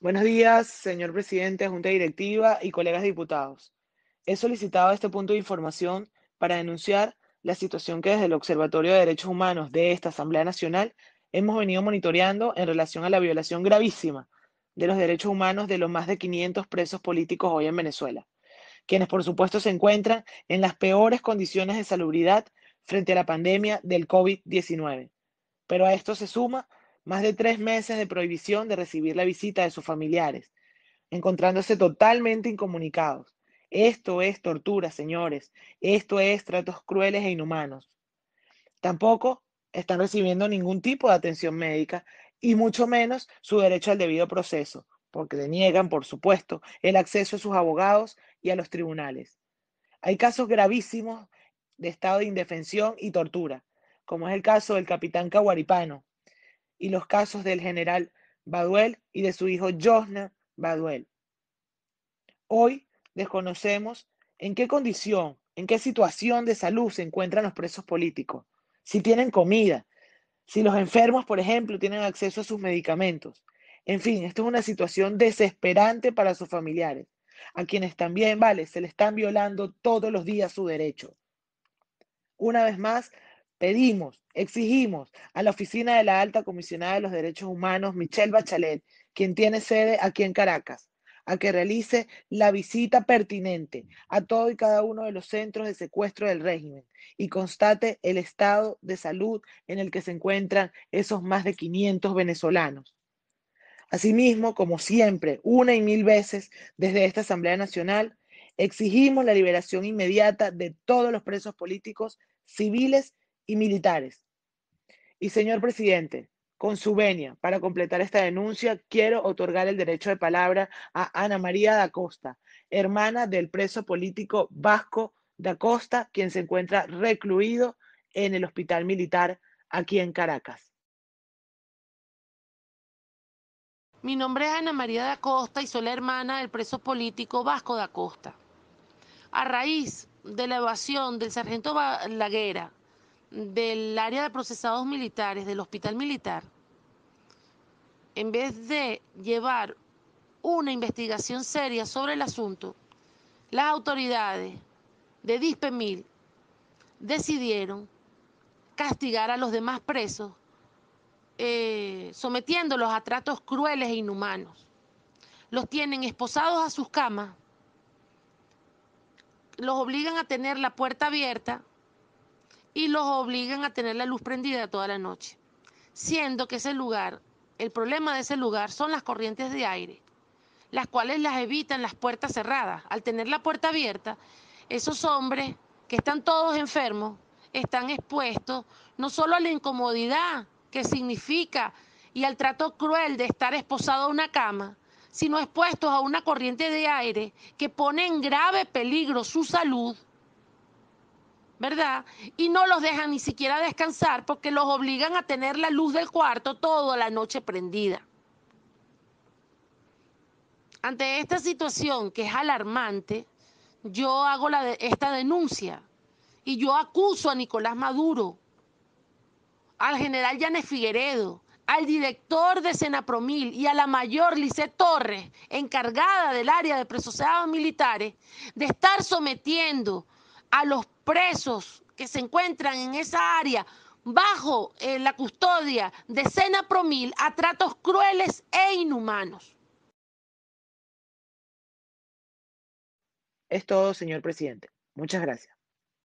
Buenos días, señor presidente, Junta Directiva y colegas diputados. He solicitado este punto de información para denunciar la situación que desde el Observatorio de Derechos Humanos de esta Asamblea Nacional hemos venido monitoreando en relación a la violación gravísima de los derechos humanos de los más de 500 presos políticos hoy en Venezuela, quienes por supuesto se encuentran en las peores condiciones de salubridad frente a la pandemia del COVID-19. Pero a esto se suma más de tres meses de prohibición de recibir la visita de sus familiares, encontrándose totalmente incomunicados. Esto es tortura, señores. Esto es tratos crueles e inhumanos. Tampoco están recibiendo ningún tipo de atención médica y mucho menos su derecho al debido proceso, porque le niegan, por supuesto, el acceso a sus abogados y a los tribunales. Hay casos gravísimos de estado de indefensión y tortura, como es el caso del capitán Caguaripano, y los casos del general Baduel y de su hijo Josna Baduel. Hoy desconocemos en qué condición, en qué situación de salud se encuentran los presos políticos, si tienen comida, si los enfermos, por ejemplo, tienen acceso a sus medicamentos. En fin, esto es una situación desesperante para sus familiares, a quienes también, vale, se le están violando todos los días su derecho. Una vez más, Pedimos, exigimos a la oficina de la alta comisionada de los derechos humanos, Michelle Bachelet, quien tiene sede aquí en Caracas, a que realice la visita pertinente a todo y cada uno de los centros de secuestro del régimen y constate el estado de salud en el que se encuentran esos más de 500 venezolanos. Asimismo, como siempre, una y mil veces desde esta Asamblea Nacional, exigimos la liberación inmediata de todos los presos políticos, civiles y militares. Y señor presidente, con su venia, para completar esta denuncia, quiero otorgar el derecho de palabra a Ana María da Costa, hermana del preso político Vasco da Costa, quien se encuentra recluido en el Hospital Militar aquí en Caracas. Mi nombre es Ana María da Costa y soy la hermana del preso político Vasco da Costa. A raíz de la evasión del sargento Laguera del área de procesados militares del hospital militar, en vez de llevar una investigación seria sobre el asunto, las autoridades de Dispemil decidieron castigar a los demás presos, eh, sometiéndolos a tratos crueles e inhumanos. Los tienen esposados a sus camas, los obligan a tener la puerta abierta y los obligan a tener la luz prendida toda la noche, siendo que ese lugar, el problema de ese lugar son las corrientes de aire, las cuales las evitan las puertas cerradas. Al tener la puerta abierta, esos hombres que están todos enfermos están expuestos no solo a la incomodidad que significa y al trato cruel de estar esposado a una cama, sino expuestos a una corriente de aire que pone en grave peligro su salud ¿verdad? Y no los dejan ni siquiera descansar porque los obligan a tener la luz del cuarto toda la noche prendida. Ante esta situación que es alarmante, yo hago esta denuncia y yo acuso a Nicolás Maduro, al general Yanes Figueredo, al director de Senapromil y a la mayor Lice Torres, encargada del área de presos militares, de estar sometiendo a los presos que se encuentran en esa área bajo eh, la custodia de Sena Promil a tratos crueles e inhumanos. Es todo, señor presidente. Muchas gracias.